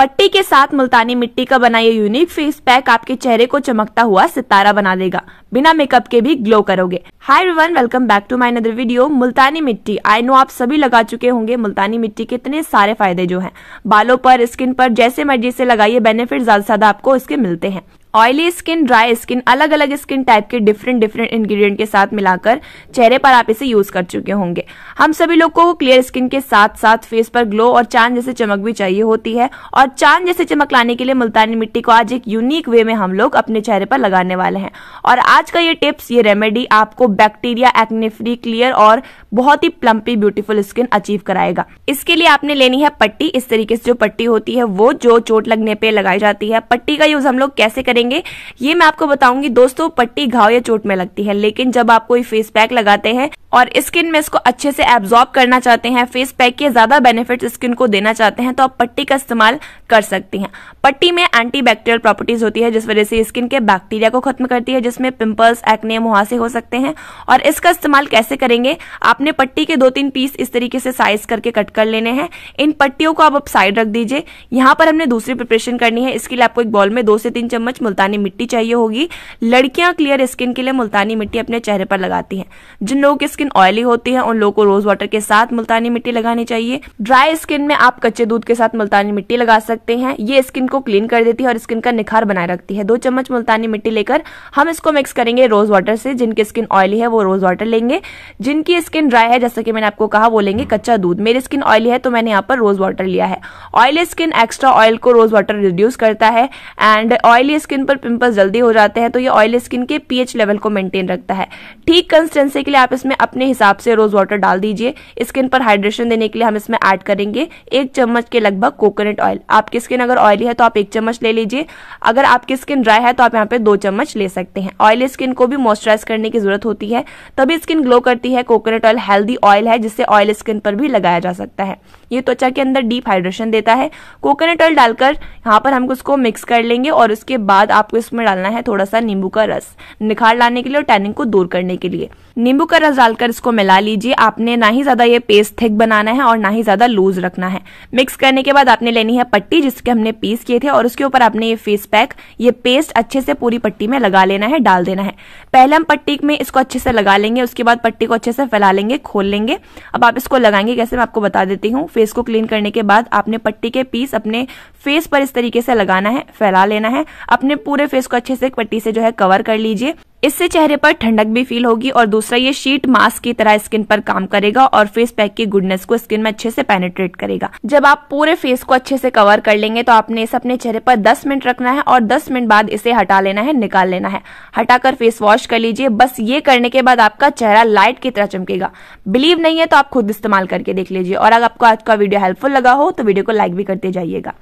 पट्टी के साथ मुल्तानी मिट्टी का बना ये यूनिक फेस पैक आपके चेहरे को चमकता हुआ सितारा बना देगा बिना मेकअप के भी ग्लो करोगे hi everyone welcome back to my another video Multani मिट्टी आई नो आप सभी लगा चुके होंगे मुल्तानी मिट्टी के इतने सारे फायदे जो हैं बालों पर स्किन पर जैसे मर्जी से लगाइए बेनिफिट ज्यादा से ज्यादा आपको इसके मिलते हैं ऑयली स्किन ड्राई स्किन अलग अलग स्किन टाइप के डिफरेंट डिफरेंट इंग्रेडिएंट के साथ मिलाकर चेहरे पर आप इसे यूज कर चुके होंगे हम सभी लोगों को क्लियर स्किन के साथ साथ फेस पर ग्लो और चांद जैसे चमक भी चाहिए होती है और चांद जैसे चमक लाने के लिए मुल्तानी मिट्टी को आज एक यूनिक वे में हम लोग अपने चेहरे पर लगाने वाले हैं और आज का ये टिप्स ये रेमेडी आपको बैक्टीरिया एक्निफ्री क्लियर और बहुत ही प्लम्पी ब्यूटीफुल स्किन अचीव कराएगा इसके लिए आपने लेनी है पट्टी इस तरीके से जो पट्टी होती है वो जो चोट लगने पर लगाई जाती है पट्टी का यूज हम लोग कैसे करें करेंगे ये मैं आपको बताऊंगी दोस्तों पट्टी घाव या चोट में लगती है लेकिन जब आप कोई फेस पैक लगाते हैं और स्किन में इसको अच्छे से एब्जॉर्ब करना चाहते हैं फेस पैक के ज़्यादा बेनिफिट स्किन को देना चाहते हैं तो आप पट्टी का इस्तेमाल कर सकती हैं पट्टी में एंटी बैक्टीरियल प्रॉपर्टीज़ होती है जिस वजह से स्किन के बैक्टीरिया को खत्म करती है जिसमें पिंपल्स एक्ने मुहासे हो सकते हैं और इसका इस्तेमाल कैसे करेंगे आपने पट्टी के दो तीन पीस इस तरीके से साइज करके कट कर लेने हैं इन पट्टियों को आप साइड रख दीजिए यहाँ पर हमने दूसरी प्रिपरेशन करनी है इसके लिए आपको एक बॉल में दो से तीन चम्मच मुल्तानी मिट्टी चाहिए होगी लड़कियां क्लियर स्किन के लिए मुल्तानी मिट्टी अपने चेहरे पर लगाती है जिन लोगों की स्किन ऑयली होती है उन लोगों को रोज वाटर के साथ मुल्तानी मिट्टी लगानी चाहिए ड्राई स्किन में आप कच्चे दूध के साथ मुल्तानी मिट्टी लगा सकते हैं ये स्किन को क्लीन कर देती है और स्किन का निखार बनाए रखती है दो चम्मच मुल्तानी मिट्टी लेकर हम इसको मिक्स करेंगे रोज वाटर से जिनकी स्किन ऑयली है वो रोज वाटर लेंगे जिनकी स्किन ड्राई है जैसा कि मैंने आपको कहा वो लेंगे कच्चा दूध मेरी स्किन ऑयली है तो मैंने यहाँ पर रोज वाटर लिया है ऑयली स्किन एक्स्ट्रा ऑयल को रोज वाटर रिड्यूस करता है एंड ऑयली स्किन पर पिंपल्स जल्दी हो जाते हैं तो ये ऑयली स्किन के पीएच लेवल को मेंटेन रखता है ठीक कंसिस्टेंसी के लिए आप इसमें अपने हिसाब से रोज वाटर डाल दीजिए स्किन पर हाइड्रेशन देने के लिए हम इसमें ऐड करेंगे एक चम्मच के लगभग कोकोनट ऑयल आपकी स्किन अगर ऑयली है तो आप एक चम्मच ले लीजिए अगर आपकी स्किन ड्राई है तो आप यहाँ पे दो चम्मच ले सकते हैं ऑयली स्किन को भी मॉइस्चराइज करने की जरूरत होती है तभी स्किन ग्लो करती है कोकोनट ऑयल हेल्दी ऑयल है जिससे ऑयल स्किन पर भी लगाया जा सकता है ये त्वचा के अंदर डीप हाइड्रेशन देता है कोकोनट ऑयल डालकर यहाँ पर हम उसको मिक्स कर लेंगे और उसके बाद आपको इसमें डालना है थोड़ा सा नींबू का रस निखार लाने के लिए और टैनिंग को दूर करने के लिए नींबू का रस डालकर डालकर इसको मिला लीजिए आपने ना ही ज्यादा ये पेस्ट थिक बनाना है और ना ही ज्यादा लूज रखना है मिक्स करने के बाद आपने लेनी है पट्टी जिसके हमने पीस किए थे और उसके ऊपर आपने ये फेस पैक ये पेस्ट अच्छे से पूरी पट्टी में लगा लेना है डाल देना है पहले हम पट्टी में इसको अच्छे से लगा लेंगे उसके बाद पट्टी को अच्छे से फैला लेंगे खोल लेंगे अब आप इसको लगाएंगे कैसे मैं आपको बता देती हूँ फेस को क्लीन करने के बाद आपने पट्टी के पीस अपने फेस पर इस तरीके से लगाना है फैला लेना है अपने पूरे फेस को अच्छे से पट्टी से जो है कवर कर लीजिए इससे चेहरे पर ठंडक भी फील होगी और दूसरा ये शीट मास्क की तरह स्किन पर काम करेगा और फेस पैक की गुडनेस को स्किन में अच्छे से पेनेट्रेट करेगा जब आप पूरे फेस को अच्छे से कवर कर लेंगे तो आपने इसे अपने चेहरे पर 10 मिनट रखना है और 10 मिनट बाद इसे हटा लेना है निकाल लेना है हटाकर फेस वॉश कर लीजिए बस ये करने के बाद आपका चेहरा लाइट की तरह चमकेगा बिलीव नहीं है तो आप खुद इस्तेमाल करके देख लीजिए और अगर आपको आज का वीडियो हेल्पफुल लगा हो तो वीडियो को लाइक भी करते जाइएगा